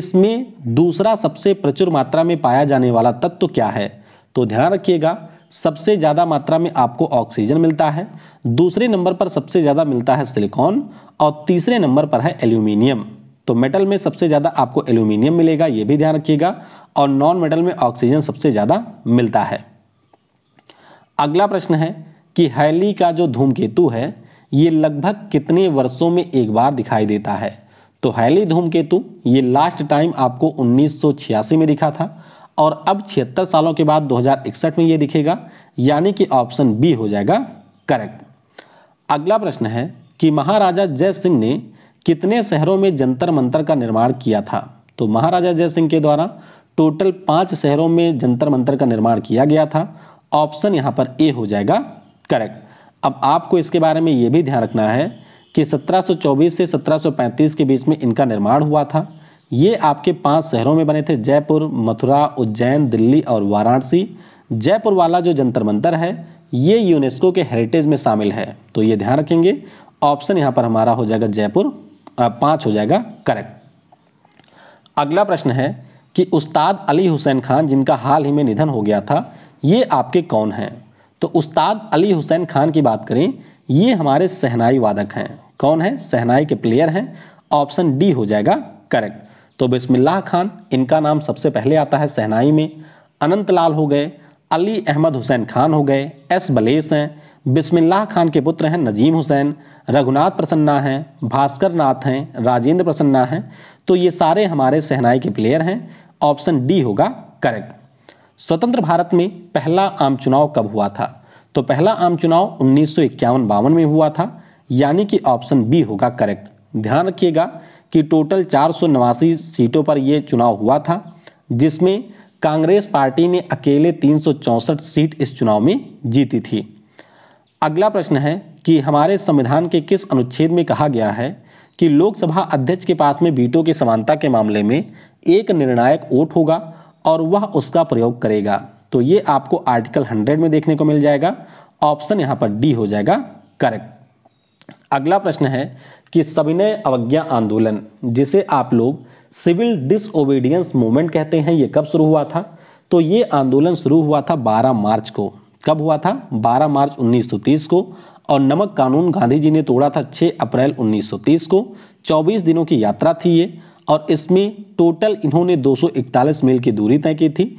इसमें दूसरा सबसे प्रचुर मात्रा में पाया जाने वाला तत्व तो क्या है तो ध्यान रखिएगा सबसे ज़्यादा मात्रा में आपको ऑक्सीजन मिलता है दूसरे नंबर पर सबसे ज़्यादा मिलता है सिलिकॉन और तीसरे नंबर पर है एल्यूमिनियम तो मेटल में सबसे ज़्यादा आपको एल्यूमिनियम मिलेगा ये भी ध्यान रखिएगा और नॉन मेटल में ऑक्सीजन सबसे ज़्यादा मिलता है अगला प्रश्न है कि हैली का जो धूमकेतु है ये लगभग कितने वर्षों में एक बार दिखाई देता है तो हैली धूमकेतु ये लास्ट टाइम आपको 1986 में दिखा था और अब छिहत्तर सालों के बाद 2061 में ये दिखेगा यानी कि ऑप्शन बी हो जाएगा करेक्ट अगला प्रश्न है कि महाराजा जय सिंह ने कितने शहरों में जंतर मंतर का निर्माण किया था तो महाराजा जय सिंह के द्वारा टोटल पांच शहरों में जंतर मंतर का निर्माण किया गया था ऑप्शन यहाँ पर ए हो जाएगा करेक्ट अब आपको इसके बारे में ये भी ध्यान रखना है कि 1724 से 1735 के बीच में इनका निर्माण हुआ था ये आपके पांच शहरों में बने थे जयपुर मथुरा उज्जैन दिल्ली और वाराणसी जयपुर वाला जो जंतर मंतर है ये यूनेस्को के हेरिटेज में शामिल है तो ये ध्यान रखेंगे ऑप्शन यहाँ पर हमारा हो जाएगा जयपुर पाँच हो जाएगा करेक्ट अगला प्रश्न है कि उस्ताद अली हुसैन खान जिनका हाल ही में निधन हो गया था ये आपके कौन हैं तो उस्ताद अली हुसैन खान की बात करें ये हमारे सहनाई वादक हैं कौन है सहनाई के प्लेयर हैं ऑप्शन डी हो जाएगा करेक्ट तो बिस्मिल्लाह खान इनका नाम सबसे पहले आता है सहनाई में अनंत लाल हो गए अली अहमद हुसैन खान हो गए एस बलेस हैं बिस्मिल्लाह खान के पुत्र हैं नजीम हुसैन रघुनाथ प्रसन्ना हैं भास्कर नाथ हैं राजेंद्र प्रसन्ना हैं तो ये सारे हमारे सहनाई के प्लेयर हैं ऑप्शन डी होगा करेक्ट स्वतंत्र भारत में पहला आम चुनाव कब हुआ था तो पहला आम चुनाव उन्नीस सौ में हुआ था यानी कि ऑप्शन बी होगा करेक्ट ध्यान रखिएगा कि टोटल चार सीटों पर यह चुनाव हुआ था जिसमें कांग्रेस पार्टी ने अकेले तीन सीट इस चुनाव में जीती थी अगला प्रश्न है कि हमारे संविधान के किस अनुच्छेद में कहा गया है कि लोकसभा अध्यक्ष के पास में बीटों की समानता के मामले में एक निर्णायक वोट होगा और वह उसका प्रयोग करेगा तो ये आपको आर्टिकल 100 में देखने को मिल जाएगा ऑप्शन यहाँ पर डी हो जाएगा करेक्ट अगला प्रश्न है कि सविनय अवज्ञा आंदोलन जिसे आप लोग सिविल डिसओबीडियंस मूवमेंट कहते हैं ये कब शुरू हुआ था तो ये आंदोलन शुरू हुआ था 12 मार्च को कब हुआ था 12 मार्च 1930 को और नमक कानून गांधी जी ने तोड़ा था 6 अप्रैल 1930 को 24 दिनों की यात्रा थी ये और इसमें टोटल इन्होंने 241 मील की दूरी तय की थी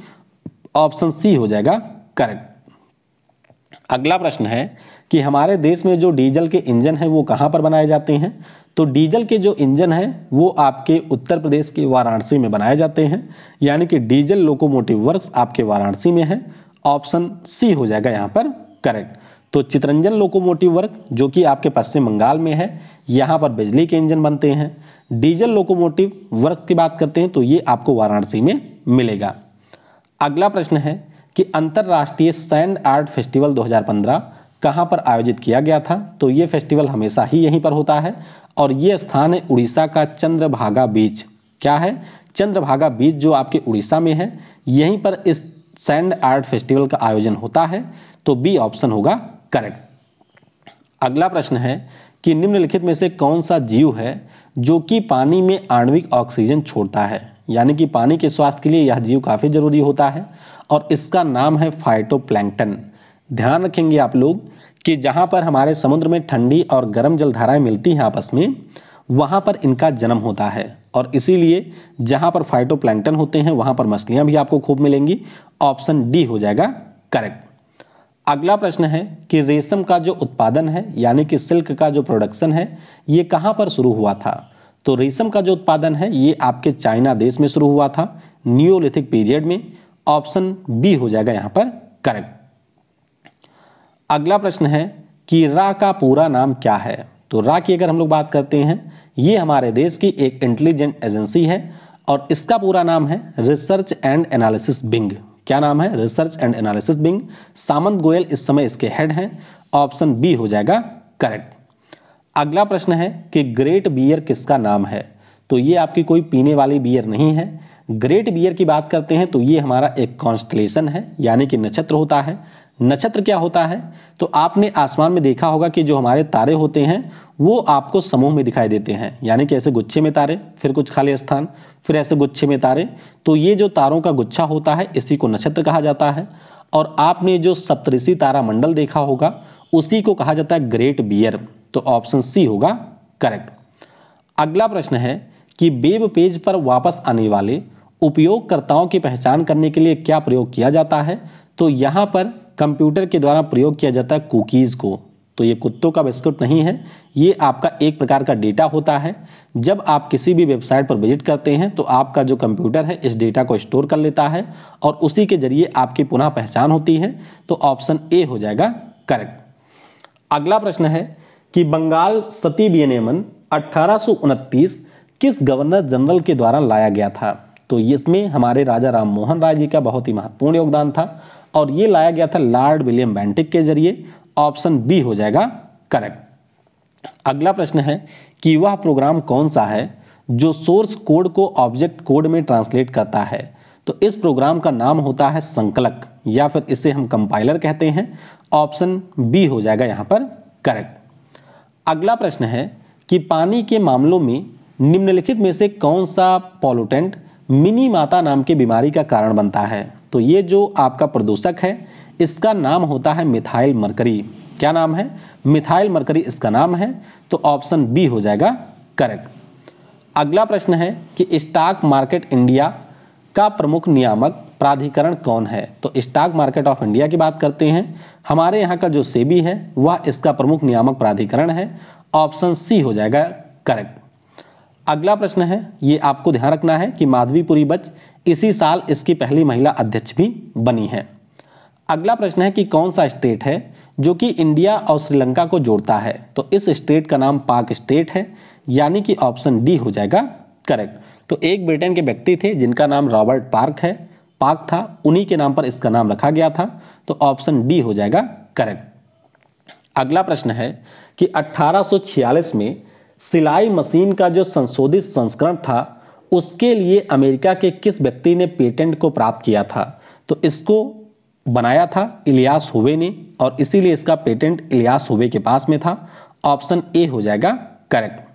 ऑप्शन सी हो जाएगा करेक्ट अगला प्रश्न है कि हमारे देश में जो डीजल के इंजन हैं वो कहाँ पर बनाए जाते हैं तो डीजल के जो इंजन हैं वो आपके उत्तर प्रदेश के वाराणसी में बनाए जाते हैं यानी कि डीजल लोकोमोटिव वर्क्स आपके वाराणसी में है ऑप्शन सी हो जाएगा यहाँ पर करेक्ट तो चितरंजन लोकोमोटिव वर्क जो कि आपके पश्चिम बंगाल में है यहाँ पर बिजली के इंजन बनते हैं डीजल लोकोमोटिव वर्क्स की बात करते हैं तो ये आपको वाराणसी में मिलेगा अगला प्रश्न है कि अंतर्राष्ट्रीय सैंड आर्ट फेस्टिवल कहाँ पर आयोजित किया गया था तो ये फेस्टिवल हमेशा ही यहीं पर होता है और ये स्थान है उड़ीसा का चंद्रभागा बीच क्या है चंद्रभागा बीच जो आपके उड़ीसा में है यहीं पर इस सैंड आर्ट फेस्टिवल का आयोजन होता है तो बी ऑप्शन होगा करेक्ट अगला प्रश्न है कि निम्नलिखित में से कौन सा जीव है जो कि पानी में आणविक ऑक्सीजन छोड़ता है यानी कि पानी के स्वास्थ्य के लिए यह जीव काफ़ी जरूरी होता है और इसका नाम है प्लैंकटन ध्यान रखेंगे आप लोग कि जहाँ पर हमारे समुद्र में ठंडी और गर्म जलधाराएं मिलती हैं आपस में वहाँ पर इनका जन्म होता है और इसीलिए जहाँ पर फाइटोप्लैंकटन होते हैं वहाँ पर मछलियाँ भी आपको खूब मिलेंगी ऑप्शन डी हो जाएगा करेक्ट अगला प्रश्न है कि रेशम का जो उत्पादन है यानी कि सिल्क का जो प्रोडक्शन है ये कहाँ पर शुरू हुआ था तो रेशम का जो उत्पादन है ये आपके चाइना देश में शुरू हुआ था न्यूलिथिक पीरियड में ऑप्शन बी हो जाएगा यहाँ पर करेक्ट अगला प्रश्न है कि रा का पूरा नाम क्या है तो रा की अगर हम लोग बात करते हैं ये हमारे देश की एक इंटेलिजेंट एजेंसी है और इसका पूरा नाम है रिसर्च एंड एनालिसिस बिंग क्या नाम है research and analysis wing Samant Goel इस समय इसके हेड हैं ऑप्शन बी हो जाएगा करेक्ट अगला प्रश्न है कि ग्रेट बियर किसका नाम है तो ये आपकी कोई पीने वाली बियर नहीं है ग्रेट बियर की बात करते हैं तो ये हमारा एक कॉन्स्टलेशन है यानी कि नक्षत्र होता है नक्षत्र क्या होता है तो आपने आसमान में देखा होगा कि जो हमारे तारे होते हैं वो आपको समूह में दिखाई देते हैं यानी कि ऐसे गुच्छे में तारे फिर कुछ खाली स्थान फिर ऐसे गुच्छे में तारे तो ये जो तारों का गुच्छा होता है इसी को नक्षत्र कहा जाता है और आपने जो सप्तऋषि तारामंडल देखा होगा उसी को कहा जाता है ग्रेट बियर तो ऑप्शन सी होगा करेक्ट अगला प्रश्न है कि वेब पेज पर वापस आने वाले उपयोगकर्ताओं की पहचान करने के लिए क्या प्रयोग किया जाता है तो यहाँ पर कंप्यूटर के द्वारा प्रयोग किया जाता है कुकीज़ को तो ये कुत्तों का बिस्कुट नहीं है ये आपका एक प्रकार का डेटा होता है जब आप किसी भी वेबसाइट पर विजिट करते हैं तो आपका जो कंप्यूटर है इस डेटा को स्टोर कर लेता है और उसी के जरिए आपकी पुनः पहचान होती है तो ऑप्शन ए हो जाएगा करेक्ट अगला प्रश्न है कि बंगाल सती विनियमन अट्ठारह किस गवर्नर जनरल के द्वारा लाया गया था तो इसमें हमारे राजा राम मोहन राय जी का बहुत ही महत्वपूर्ण योगदान था और ये लाया गया था लॉर्ड विलियम बैंटिक के जरिए ऑप्शन बी हो जाएगा करेक्ट अगला प्रश्न है कि वह प्रोग्राम कौन सा है जो सोर्स कोड को ऑब्जेक्ट कोड में ट्रांसलेट करता है तो इस प्रोग्राम का नाम होता है संकलक या फिर इसे हम कंपाइलर कहते हैं ऑप्शन बी हो जाएगा यहाँ पर करेक्ट अगला प्रश्न है कि पानी के मामलों में निम्नलिखित में से कौन सा पॉलुटेंट मिनी माता नाम के बीमारी का कारण बनता है तो ये जो आपका प्रदूषक है इसका नाम होता है मिथाइल मरकरी क्या नाम है मिथाइल मरकरी इसका नाम है तो ऑप्शन बी हो जाएगा करेक्ट अगला प्रश्न है कि स्टॉक मार्केट इंडिया का प्रमुख नियामक प्राधिकरण कौन है तो स्टॉक मार्केट ऑफ इंडिया की बात करते हैं हमारे यहाँ का जो सेबी है वह इसका प्रमुख नियामक प्राधिकरण है ऑप्शन सी हो जाएगा करेक्ट अगला प्रश्न है ये आपको ध्यान रखना है कि माधवीपुरी बच इसी साल इसकी पहली महिला अध्यक्ष भी बनी है अगला प्रश्न है कि कौन सा स्टेट है जो कि इंडिया और श्रीलंका को जोड़ता है तो इस स्टेट का नाम पाक स्टेट है यानी कि ऑप्शन डी हो जाएगा करेक्ट तो एक ब्रिटेन के व्यक्ति थे जिनका नाम रॉबर्ट पार्क है पाक था उन्हीं के नाम पर इसका नाम रखा गया था तो ऑप्शन डी हो जाएगा करेक्ट अगला प्रश्न है कि 1846 में सिलाई मशीन का जो संशोधित संस्करण था उसके लिए अमेरिका के किस व्यक्ति ने पेटेंट को प्राप्त किया था तो इसको बनाया था इलियास हुवे ने और इसीलिए इसका पेटेंट इलियास हुवे के पास में था ऑप्शन ए हो जाएगा करेक्ट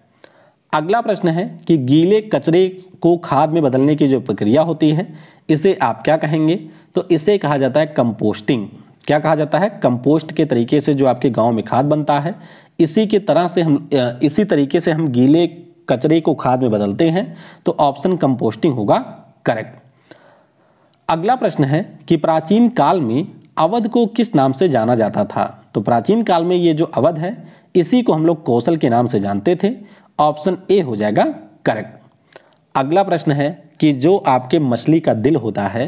अगला प्रश्न है कि गीले कचरे को खाद में बदलने की जो प्रक्रिया होती है इसे आप क्या कहेंगे तो इसे कहा जाता है कंपोस्टिंग क्या कहा जाता है कंपोस्ट के तरीके से जो आपके गांव में खाद बनता है इसी के तरह से हम इसी तरीके से हम गीले कचरे को खाद में बदलते हैं तो ऑप्शन कंपोस्टिंग होगा करेक्ट अगला प्रश्न है कि प्राचीन काल में अवध को किस नाम से जाना जाता था तो प्राचीन काल में ये जो अवध है इसी को हम लोग कौशल के नाम से जानते थे ऑप्शन ए हो जाएगा करेक्ट अगला प्रश्न है कि जो आपके मछली का दिल होता है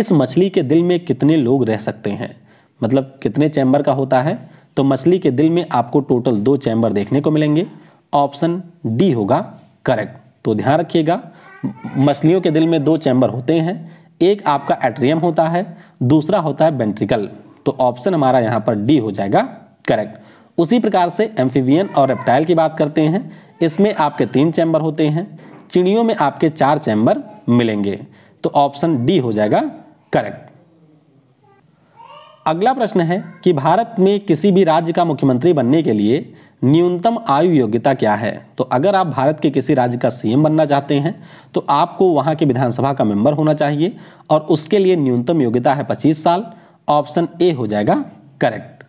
इस मछली के दिल में कितने लोग रह सकते हैं मतलब कितने चैम्बर का होता है तो मछली के दिल में आपको टोटल दो चैम्बर देखने को मिलेंगे ऑप्शन डी होगा करेक्ट तो ध्यान रखिएगा मछलियों के दिल में दो चैम्बर होते हैं एक आपका एट्रियम होता है दूसरा होता है वेंट्रिकल तो ऑप्शन हमारा यहाँ पर डी हो जाएगा करेक्ट उसी प्रकार से एम्फीवियन और रेप्टाइल की बात करते हैं इसमें आपके तीन चैम्बर होते हैं चिड़ियों में आपके चार चैम्बर मिलेंगे तो ऑप्शन डी हो जाएगा करेक्ट अगला प्रश्न है कि भारत में किसी भी राज्य का मुख्यमंत्री बनने के लिए न्यूनतम आयु योग्यता क्या है तो अगर आप भारत के किसी राज्य का सीएम बनना चाहते हैं तो आपको वहाँ के विधानसभा का मेंबर होना चाहिए और उसके लिए न्यूनतम योग्यता है पच्चीस साल ऑप्शन ए हो जाएगा करेक्ट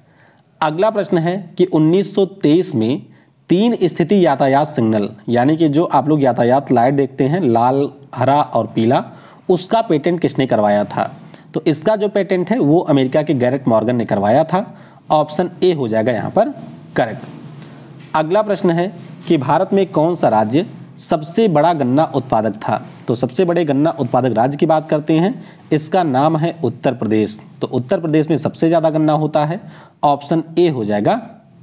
अगला प्रश्न है कि 1923 में तीन स्थिति यातायात सिग्नल यानी कि जो आप लोग यातायात लाइट देखते हैं लाल हरा और पीला उसका पेटेंट किसने करवाया था तो इसका जो पेटेंट है वो अमेरिका के गैरेट मॉर्गन ने करवाया था ऑप्शन ए हो जाएगा यहाँ पर करेक्ट अगला प्रश्न है कि भारत में कौन सा राज्य सबसे बड़ा गन्ना उत्पादक था तो सबसे बड़े गन्ना उत्पादक राज्य की बात करते हैं इसका नाम है उत्तर प्रदेश तो उत्तर प्रदेश में सबसे ज़्यादा गन्ना होता है ऑप्शन ए हो जाएगा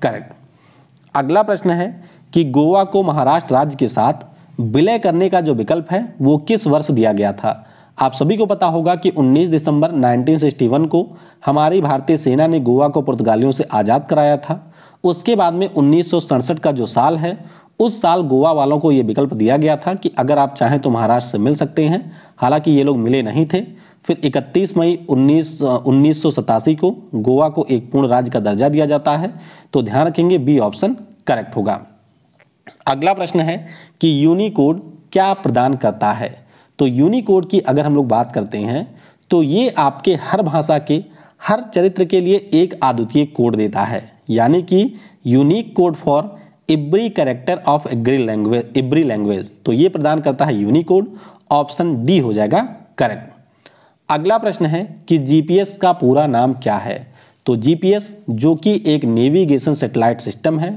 करेक्ट अगला प्रश्न है कि गोवा को महाराष्ट्र राज्य के साथ विलय करने का जो विकल्प है वो किस वर्ष दिया गया था आप सभी को पता होगा कि 19 दिसंबर 1961 को हमारी भारतीय सेना ने गोवा को पुर्तगालियों से आज़ाद कराया था उसके बाद में उन्नीस का जो साल है उस साल गोवा वालों को ये विकल्प दिया गया था कि अगर आप चाहें तो महाराष्ट्र से मिल सकते हैं हालांकि ये लोग मिले नहीं थे फिर 31 मई उन्नीस उन्नीस को गोवा को एक पूर्ण राज्य का दर्जा दिया जाता है तो ध्यान रखेंगे बी ऑप्शन करेक्ट होगा अगला प्रश्न है कि यूनिकोड क्या प्रदान करता है तो यूनिकोड की अगर हम लोग बात करते हैं तो ये आपके हर भाषा के हर चरित्र के लिए एक अद्वितीय कोड देता है यानी कि unique code for every character of every language every language तो ये प्रदान करता है कोड ऑप्शन डी हो जाएगा करेक्ट अगला प्रश्न है कि जीपीएस का पूरा नाम क्या है तो जीपीएस जो कि एक नेविगेशन सेटेलाइट सिस्टम है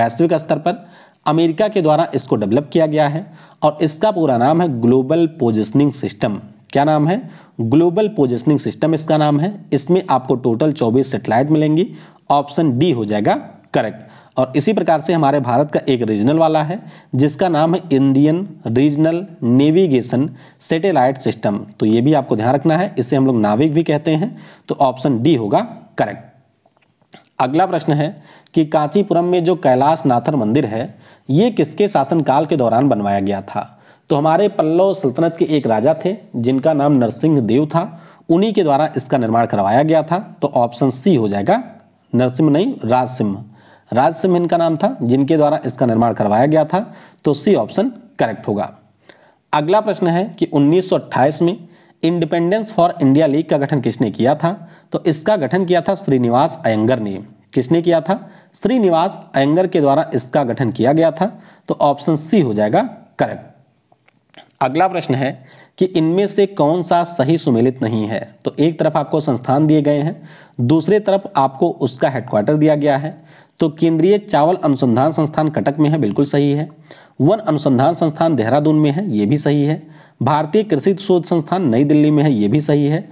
वैश्विक स्तर पर अमेरिका के द्वारा इसको डेवलप किया गया है और इसका पूरा नाम है ग्लोबल पोजिशनिंग सिस्टम क्या नाम है ग्लोबल पोजिशनिंग सिस्टम इसका नाम है इसमें आपको टोटल 24 सेटेलाइट मिलेंगी ऑप्शन डी हो जाएगा करेक्ट और इसी प्रकार से हमारे भारत का एक रीजनल वाला है जिसका नाम है Indian regional navigation satellite system तो ये भी आपको ध्यान रखना है इसे हम लोग नाविक भी कहते हैं तो ऑप्शन डी होगा करेक्ट अगला प्रश्न है कि कांचीपुरम में जो कैलाश नाथन मंदिर है ये किसके शासनकाल के दौरान बनवाया गया था तो हमारे पल्लव सल्तनत के एक राजा थे जिनका नाम नरसिंह देव था उन्हीं के द्वारा इसका निर्माण करवाया गया था तो ऑप्शन सी हो जाएगा नरसिंह नहीं राजसिंह राजसिंह इनका नाम था जिनके द्वारा इसका निर्माण करवाया गया था तो सी ऑप्शन करेक्ट होगा अगला प्रश्न है कि 1928 में इंडिपेंडेंस फॉर इंडिया लीग का गठन किसने किया था तो इसका गठन किया था श्रीनिवास अयंगर ने किसने किया था श्रीनिवास अयंगर के द्वारा इसका गठन किया गया था तो ऑप्शन सी हो जाएगा करेक्ट अगला प्रश्न है कि इनमें से कौन सा सही सुमेलित नहीं है तो एक तरफ आपको संस्थान दिए गए हैं दूसरे तरफ आपको उसका हेडक्वार्टर दिया गया है तो केंद्रीय चावल अनुसंधान संस्थान कटक में है बिल्कुल सही है वन अनुसंधान संस्थान देहरादून में है ये भी सही है भारतीय कृषि शोध संस्थान नई दिल्ली में है ये भी सही है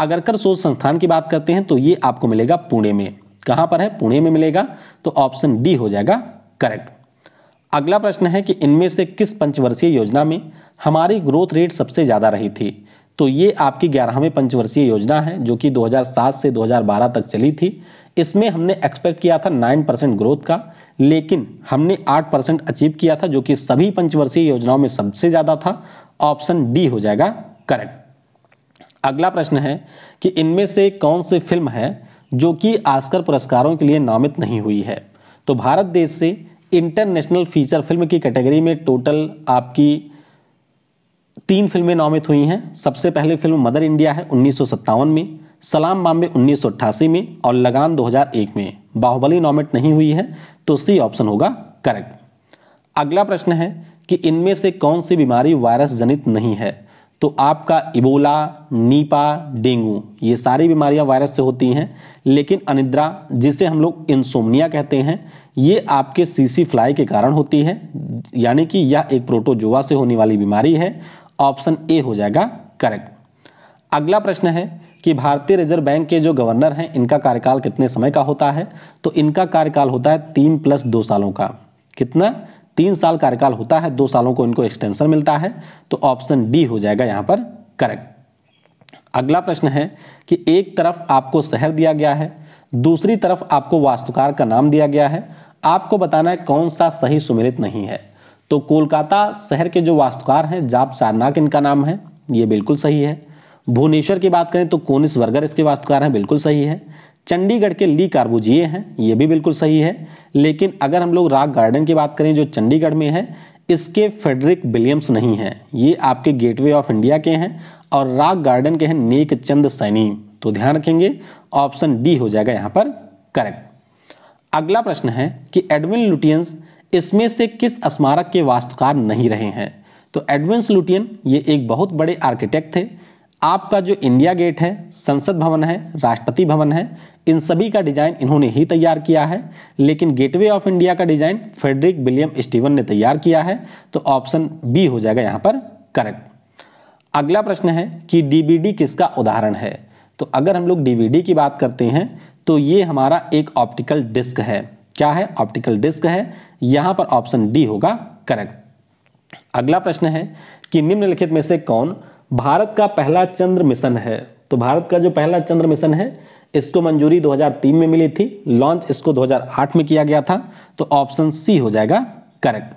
अगरकर शोध संस्थान की बात करते हैं तो ये आपको मिलेगा पुणे में कहाँ पर है पुणे में मिलेगा तो ऑप्शन डी हो जाएगा करेक्ट अगला प्रश्न है कि इनमें से किस पंचवर्षीय योजना में हमारी ग्रोथ रेट सबसे ज़्यादा रही थी तो ये आपकी ग्यारहवें पंचवर्षीय योजना है जो कि 2007 से 2012 तक चली थी इसमें हमने एक्सपेक्ट किया था 9 परसेंट ग्रोथ का लेकिन हमने 8 परसेंट अचीव किया था जो कि सभी पंचवर्षीय योजनाओं में सबसे ज़्यादा था ऑप्शन डी हो जाएगा करेक्ट अगला प्रश्न है कि इनमें से कौन सी फिल्म है जो कि आस्कर पुरस्कारों के लिए नामित नहीं हुई है तो भारत देश से इंटरनेशनल फीचर फिल्म की कैटेगरी में टोटल आपकी तीन फिल्में नामित हुई हैं सबसे पहले फिल्म मदर इंडिया है उन्नीस में सलाम बॉम्बे उन्नीस में और लगान 2001 में बाहुबली नॉमिट नहीं हुई है तो सी ऑप्शन होगा करेक्ट अगला प्रश्न है कि इनमें से कौन सी बीमारी वायरस जनित नहीं है तो आपका इबोला नीपा डेंगू ये सारी बीमारियां वायरस से होती हैं लेकिन अनिद्रा जिसे हम लोग इंसोमनिया कहते हैं ये आपके सीसी फ्लाई के कारण होती है यानी कि यह एक प्रोटोजोआ से होने वाली बीमारी है ऑप्शन ए हो जाएगा करेक्ट अगला प्रश्न है कि भारतीय रिजर्व बैंक के जो गवर्नर हैं इनका कार्यकाल कितने समय का होता है तो इनका कार्यकाल होता है तीन प्लस दो सालों का कितना तीन साल कार्यकाल होता है दो सालों को इनको एक्सटेंशन मिलता है तो ऑप्शन डी हो जाएगा यहां पर करेक्ट अगला प्रश्न है कि एक तरफ आपको शहर दिया गया है दूसरी तरफ आपको वास्तुकार का नाम दिया गया है आपको बताना है कौन सा सही सुमिलित नहीं है तो कोलकाता शहर के जो वास्तुकार हैं जाप सारनाक इनका नाम है ये बिल्कुल सही है भुवनेश्वर की बात करें तो कोनिस वर्गर इसके वास्तुकार हैं बिल्कुल सही है चंडीगढ़ के ली कार्बुजिए हैं ये भी बिल्कुल सही है लेकिन अगर हम लोग राग गार्डन की बात करें जो चंडीगढ़ में है इसके फेडरिक विलियम्स नहीं हैं ये आपके गेटवे ऑफ इंडिया के हैं और राग गार्डन के हैं नेक चंद सैनी तो ध्यान रखेंगे ऑप्शन डी हो जाएगा यहाँ पर करेक्ट अगला प्रश्न है कि एडविन लुटियंस इसमें से किस स्मारक के वास्तुकार नहीं रहे हैं तो एडविंस लुटियन ये एक बहुत बड़े आर्किटेक्ट थे आपका जो इंडिया गेट है संसद भवन है राष्ट्रपति भवन है इन सभी का डिज़ाइन इन्होंने ही तैयार किया है लेकिन गेटवे ऑफ इंडिया का डिज़ाइन फ्रेडरिक विलियम स्टीवन ने तैयार किया है तो ऑप्शन बी हो जाएगा यहाँ पर करेक्ट अगला प्रश्न है कि डीबीडी किसका उदाहरण है तो अगर हम लोग डीवीडी की बात करते हैं तो ये हमारा एक ऑप्टिकल डिस्क है क्या है ऑप्टिकल डिस्क है यहां पर ऑप्शन डी होगा करेक्ट अगला प्रश्न है कि निम्नलिखित में से कौन भारत का पहला चंद्र मिशन है तो भारत का जो पहला चंद्र मिशन है इसको मंजूरी 2003 में मिली थी लॉन्च इसको 2008 में किया गया था तो ऑप्शन सी हो जाएगा करेक्ट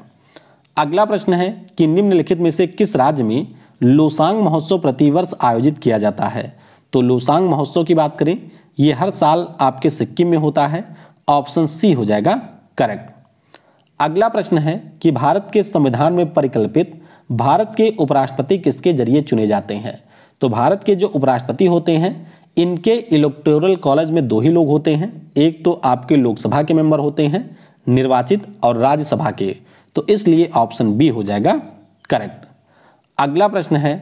अगला प्रश्न है कि निम्नलिखित में से किस राज्य में लोसांग महोत्सव प्रतिवर्ष आयोजित किया जाता है तो लोसांग महोत्सव की बात करें यह हर साल आपके सिक्किम में होता है ऑप्शन सी हो जाएगा करेक्ट अगला प्रश्न है कि भारत के संविधान में परिकल्पित भारत के उपराष्ट्रपति किसके जरिए चुने जाते हैं तो भारत के जो उपराष्ट्रपति होते हैं इनके इलेक्टोरल कॉलेज में दो ही लोग होते हैं एक तो आपके लोकसभा के मेंबर होते हैं निर्वाचित और राज्यसभा के तो इसलिए ऑप्शन बी हो जाएगा करेक्ट अगला प्रश्न है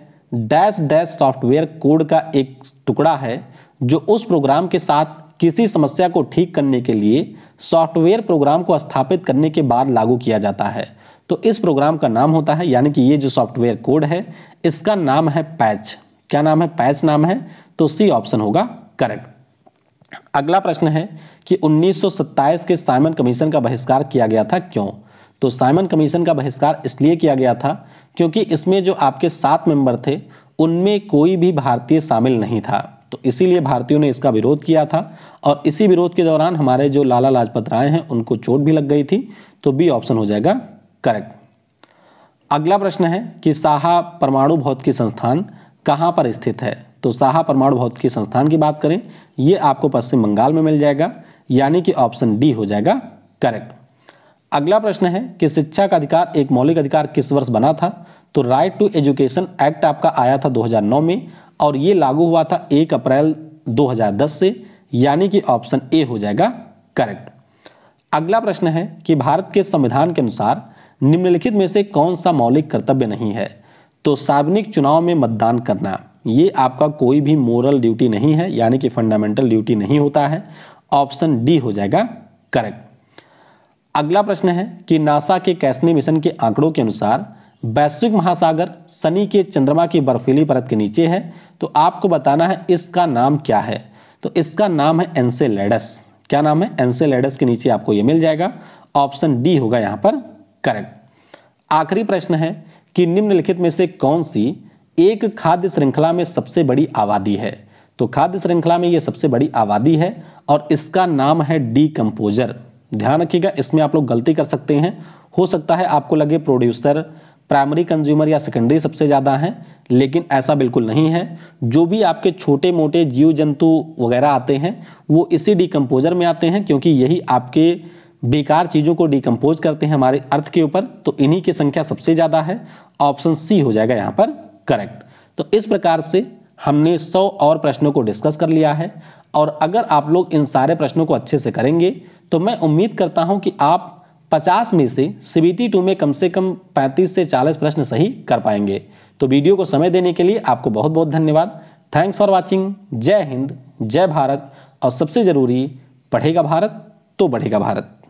डैश डैश सॉफ्टवेयर कोड का एक टुकड़ा है जो उस प्रोग्राम के साथ किसी समस्या को ठीक करने के लिए सॉफ्टवेयर प्रोग्राम को स्थापित करने के बाद लागू किया जाता है तो इस प्रोग्राम का नाम होता है यानी कि ये जो सॉफ्टवेयर कोड है इसका नाम है पैच क्या नाम है पैच नाम है तो सी ऑप्शन होगा करेक्ट अगला प्रश्न है कि 1927 के साइमन कमीशन का बहिष्कार किया गया था क्यों तो साइमन कमीशन का बहिष्कार इसलिए किया गया था क्योंकि इसमें जो आपके सात मेंबर थे उनमें कोई भी भारतीय शामिल नहीं था तो इसीलिए भारतीयों ने इसका विरोध किया था और इसी विरोध के दौरान हमारे जो लाला लाजपत राय हैं उनको चोट भी लग गई थी तो बी ऑप्शन हो जाएगा करेक्ट अगला प्रश्न है कि साहा परमाणु भौतिकी संस्थान कहाँ पर स्थित है तो साहा परमाणु भौतिकी संस्थान की बात करें ये आपको पश्चिम बंगाल में मिल जाएगा यानी कि ऑप्शन डी हो जाएगा करेक्ट अगला प्रश्न है कि शिक्षा का अधिकार एक मौलिक अधिकार किस वर्ष बना था तो राइट टू एजुकेशन एक्ट आपका आया था 2009 में और ये लागू हुआ था एक अप्रैल 2010 से यानी कि ऑप्शन ए हो जाएगा करेक्ट अगला प्रश्न है कि भारत के संविधान के अनुसार निम्नलिखित में से कौन सा मौलिक कर्तव्य नहीं है तो सार्वजनिक चुनाव में मतदान करना ये आपका कोई भी मोरल ड्यूटी नहीं है यानी कि फंडामेंटल ड्यूटी नहीं होता है ऑप्शन डी हो जाएगा करेक्ट अगला प्रश्न है कि नासा के कैसने मिशन के आंकड़ों के अनुसार वैश्विक महासागर शनि के चंद्रमा की बर्फीली परत के नीचे है तो आपको बताना है इसका नाम क्या है तो इसका नाम है एनसेलेडस क्या नाम है एनसेलेडस के नीचे आपको यह मिल जाएगा ऑप्शन डी होगा यहां पर करेक्ट आखिरी प्रश्न है कि निम्नलिखित में से कौन सी एक खाद्य श्रृंखला में सबसे बड़ी आबादी है तो खाद्य श्रृंखला में यह सबसे बड़ी आबादी है और इसका नाम है डी कंपोजर ध्यान रखिएगा इसमें आप लोग गलती कर सकते हैं हो सकता है आपको लगे प्रोड्यूसर प्राइमरी कंज्यूमर या सेकेंडरी सबसे ज़्यादा हैं लेकिन ऐसा बिल्कुल नहीं है जो भी आपके छोटे मोटे जीव जंतु वगैरह आते हैं वो इसी डिकम्पोजर में आते हैं क्योंकि यही आपके बेकार चीज़ों को डिकम्पोज करते हैं हमारे अर्थ के ऊपर तो इन्हीं की संख्या सबसे ज़्यादा है ऑप्शन सी हो जाएगा यहाँ पर करेक्ट तो इस प्रकार से हमने सौ और प्रश्नों को डिस्कस कर लिया है और अगर आप लोग इन सारे प्रश्नों को अच्छे से करेंगे तो मैं उम्मीद करता हूं कि आप पचास में से सीबीटी टू में कम से कम पैंतीस से चालीस प्रश्न सही कर पाएंगे तो वीडियो को समय देने के लिए आपको बहुत बहुत धन्यवाद थैंक्स फॉर वॉचिंग जय हिंद जय भारत और सबसे ज़रूरी पढ़ेगा भारत तो बढ़ेगा भारत